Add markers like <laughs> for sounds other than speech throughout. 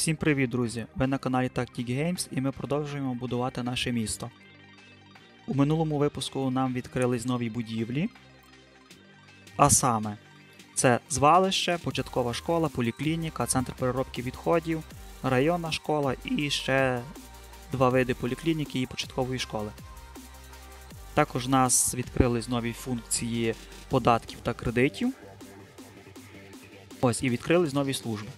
Всім привіт, друзі! Ви на каналі Tactic Games і ми продовжуємо будувати наше місто. У минулому випуску нам відкрились нові будівлі. А саме, це звалище, початкова школа, поліклініка, центр переробки відходів, районна школа і ще два види поліклініки і початкової школи. Також у нас відкрились нові функції податків та кредитів. Ось і відкрились нові служби.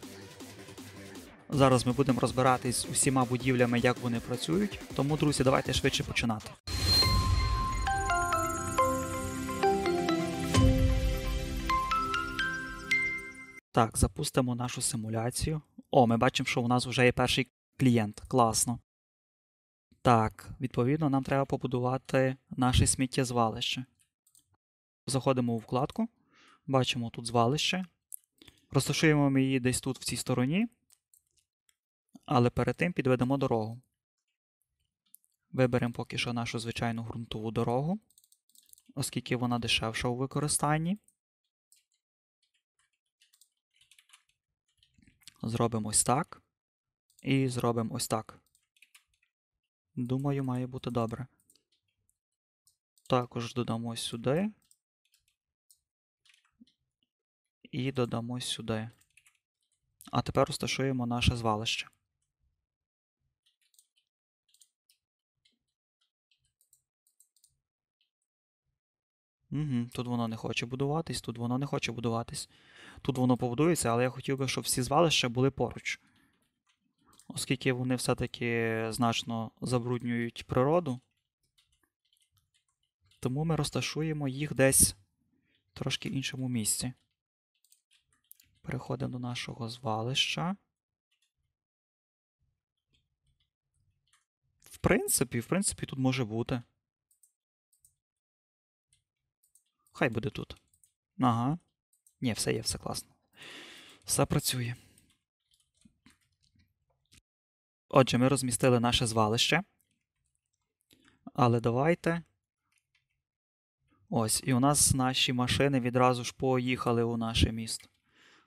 Зараз ми будемо розбиратись усіма будівлями, як вони працюють. Тому, друзі, давайте швидше починати. Так, запустимо нашу симуляцію. О, ми бачимо, що у нас вже є перший клієнт. Класно. Так, відповідно, нам треба побудувати наше сміттєзвалище. Заходимо у вкладку, бачимо тут звалище. Розташуємо її десь тут в цій стороні. Але перед тим підведемо дорогу. Виберемо поки що нашу звичайну ґрунтову дорогу, оскільки вона дешевша у використанні. Зробимо ось так. І зробимо ось так. Думаю, має бути добре. Також додамо ось сюди. І додамо сюди. А тепер розташуємо наше звалище. Угу, Тут воно не хоче будуватись, тут воно не хоче будуватись. Тут воно побудується, але я хотів би, щоб всі звалища були поруч. Оскільки вони все-таки значно забруднюють природу. Тому ми розташуємо їх десь в трошки іншому місці. Переходимо до нашого звалища. В принципі, в принципі, тут може бути. Хай буде тут. Ага. Ні, все є, все класно. Все працює. Отже, ми розмістили наше звалище. Але давайте. Ось, і у нас наші машини відразу ж поїхали у наше місто.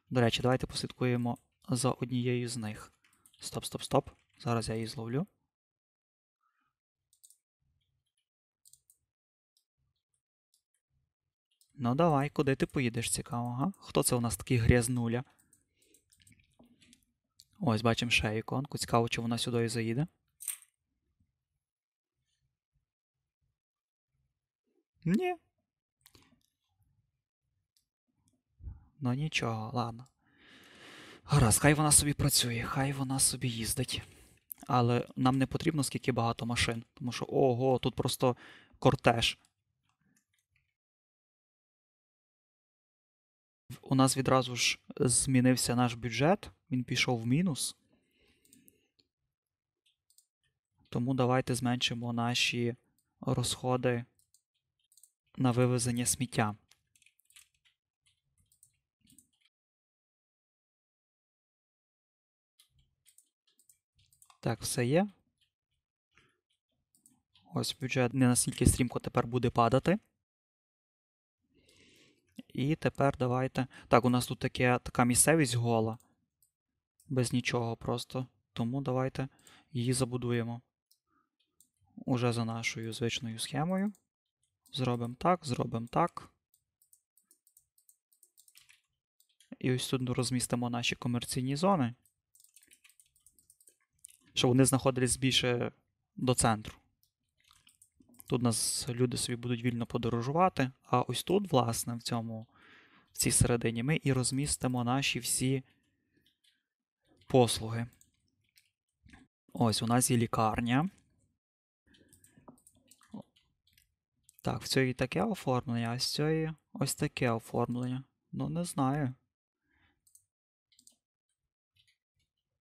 До речі, давайте послідкуємо за однією з них. Стоп, стоп, стоп. Зараз я її зловлю. Ну давай, куди ти поїдеш, цікаво, га? Хто це у нас такий грязнуля? Ось бачимо ще іконку. Цікаво, чи вона сюди заїде. Ні. Ну нічого, ладно. Гаразд, хай вона собі працює, хай вона собі їздить. Але нам не потрібно скільки багато машин, тому що ого, тут просто кортеж. у нас відразу ж е, змінився наш бюджет, він пішов в мінус. Тому давайте зменшимо наші розходи на вивезення сміття. Так, все є. Ось бюджет не настільки стрімко тепер буде падати. І тепер давайте. Так, у нас тут таке, така місцевість гола. Без нічого просто. Тому давайте її забудуємо. Уже за нашою звичною схемою. Зробимо так, зробимо так. І ось тут розмістимо наші комерційні зони. Щоб вони знаходились більше до центру. Тут у нас люди собі будуть вільно подорожувати. А ось тут, власне, в цьому, в цій середині ми і розмістимо наші всі послуги. Ось у нас є лікарня. Так, в цій таке оформлення, а з цієї ось таке оформлення. Ну, не знаю.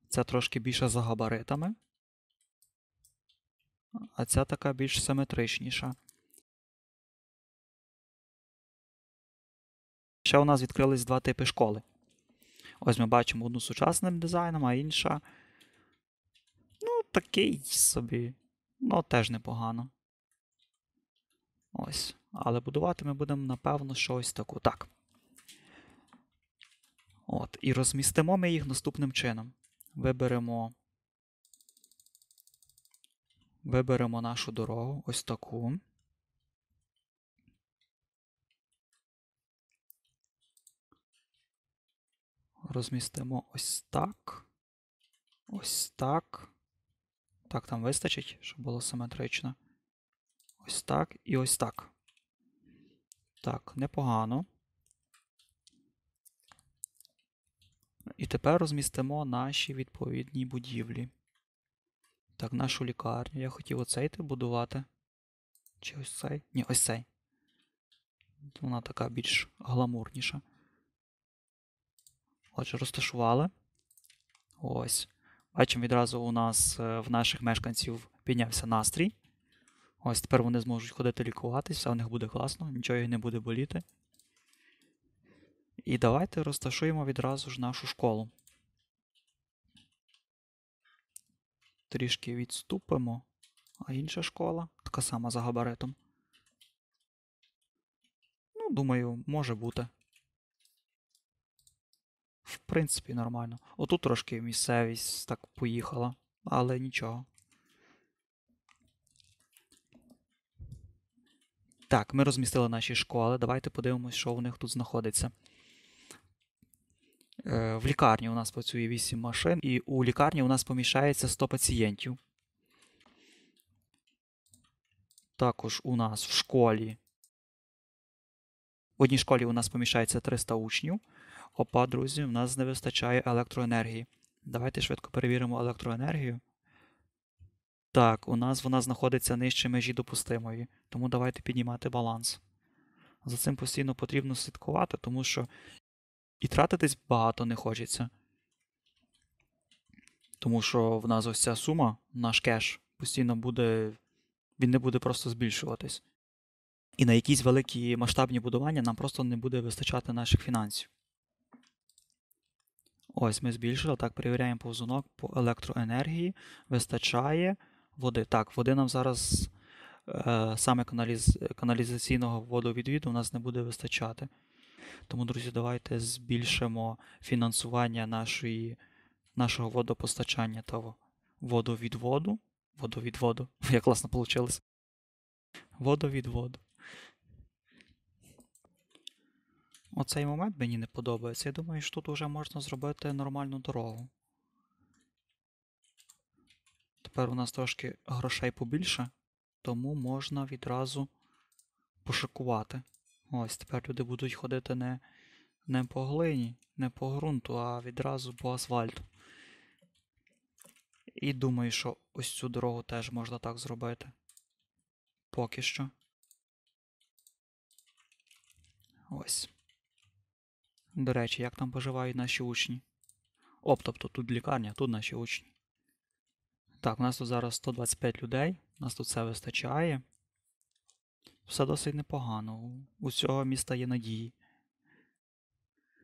Це трошки більше за габаритами а ця така більш симетричніша. Ще у нас відкрились два типи школи. Ось ми бачимо одну сучасним дизайном, а інша. Ну, такий собі. Ну, теж непогано. Ось. Але будувати ми будемо, напевно, щось таку. Так. От. І розмістимо ми їх наступним чином. Виберемо Виберемо нашу дорогу ось таку. Розмістимо ось так. Ось так. Так, там вистачить, щоб було симетрично. Ось так і ось так. Так, непогано. І тепер розмістимо наші відповідні будівлі. Так, нашу лікарню. Я хотів оцей ти будувати. Чи ось цей? Ні, ось цей. Вона така більш гламурніша. Отже, розташували. Ось. Бачимо, відразу у нас е, в наших мешканців піднявся настрій. Ось тепер вони зможуть ходити лікуватись, все у них буде класно, нічого їх не буде боліти. І давайте розташуємо відразу ж нашу школу. трішки відступимо, а інша школа така сама за габаритом. Ну, думаю, може бути. В принципі, нормально. Отут трошки місцевість так поїхала, але нічого. Так, ми розмістили наші школи. Давайте подивимось, що у них тут знаходиться. Е, в лікарні у нас працює 8 машин, і у лікарні у нас поміщається 100 пацієнтів. Також у нас в школі. В одній школі у нас поміщається 300 учнів. Опа, друзі, у нас не вистачає електроенергії. Давайте швидко перевіримо електроенергію. Так, у нас вона знаходиться нижче межі допустимої. Тому давайте піднімати баланс. За цим постійно потрібно слідкувати, тому що і тратитись багато не хочеться. Тому що в нас ось ця сума, наш кеш, постійно буде, він не буде просто збільшуватись. І на якісь великі масштабні будування нам просто не буде вистачати наших фінансів. Ось ми збільшили. Так, перевіряємо повзунок по електроенергії. Вистачає води. Так, води нам зараз е, саме каналіз, каналізаційного водовідвіду у нас не буде вистачати. Тому, друзі, давайте збільшимо фінансування нашої, нашого водопостачання та водовідводу. Водовідводу. <laughs> Як класно вийшло. Водовідводу. Оцей момент мені не подобається. Я думаю, що тут вже можна зробити нормальну дорогу. Тепер у нас трошки грошей побільше, тому можна відразу пошикувати. Ось тепер люди будуть ходити не не по глині, не по ґрунту, а відразу по асфальту. І думаю, що ось цю дорогу теж можна так зробити. Поки що. Ось. До речі, як там поживають наші учні? Оп, тобто тут лікарня, тут наші учні. Так, у нас тут зараз 125 людей, у нас тут все вистачає. Все досить непогано. У цього міста є надії.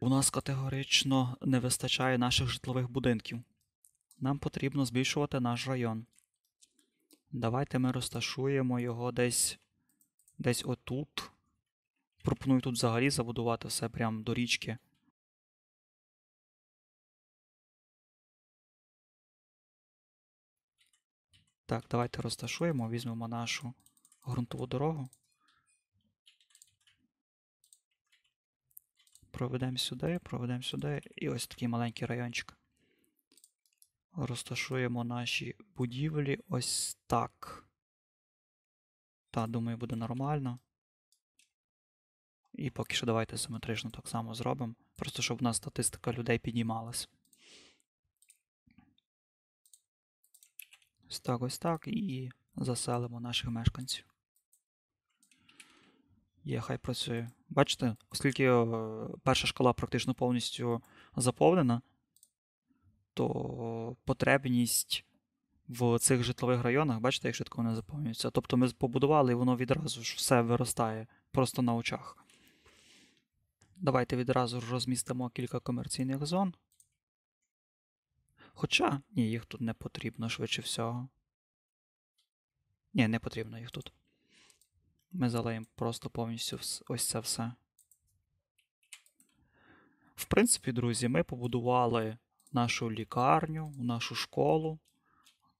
У нас категорично не вистачає наших житлових будинків. Нам потрібно збільшувати наш район. Давайте ми розташуємо його десь десь отут. Пропоную тут взагалі забудувати все прямо до річки. Так, давайте розташуємо, візьмемо нашу ґрунтову дорогу. проведемо сюди, проведемо сюди і ось такий маленький райончик. Розташуємо наші будівлі ось так. Та, думаю, буде нормально. І поки що давайте симетрично так само зробимо. Просто щоб у нас статистика людей піднімалась. Ось так ось так і заселимо наших мешканців. Є, хай працює. Бачите, оскільки е, перша шкала практично повністю заповнена, то потребність в цих житлових районах, бачите, як швидко вони заповнюється. Тобто ми побудували і воно відразу ж все виростає просто на очах. Давайте відразу ж розмістимо кілька комерційних зон. Хоча, ні, їх тут не потрібно швидше всього. Ні, не потрібно їх тут. Ми залиємо просто повністю ось це все. В принципі, друзі, ми побудували нашу лікарню, нашу школу.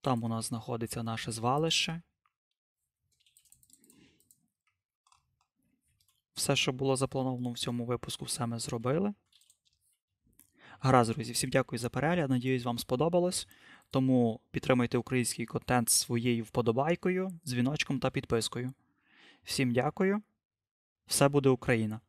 Там у нас знаходиться наше звалище. Все, що було заплановано в цьому випуску, все ми зробили. Гаразд, друзі, всім дякую за перегляд. Надіюсь, вам сподобалось. Тому підтримуйте український контент своєю вподобайкою, дзвіночком та підпискою. Всім дякую. Все буде Україна!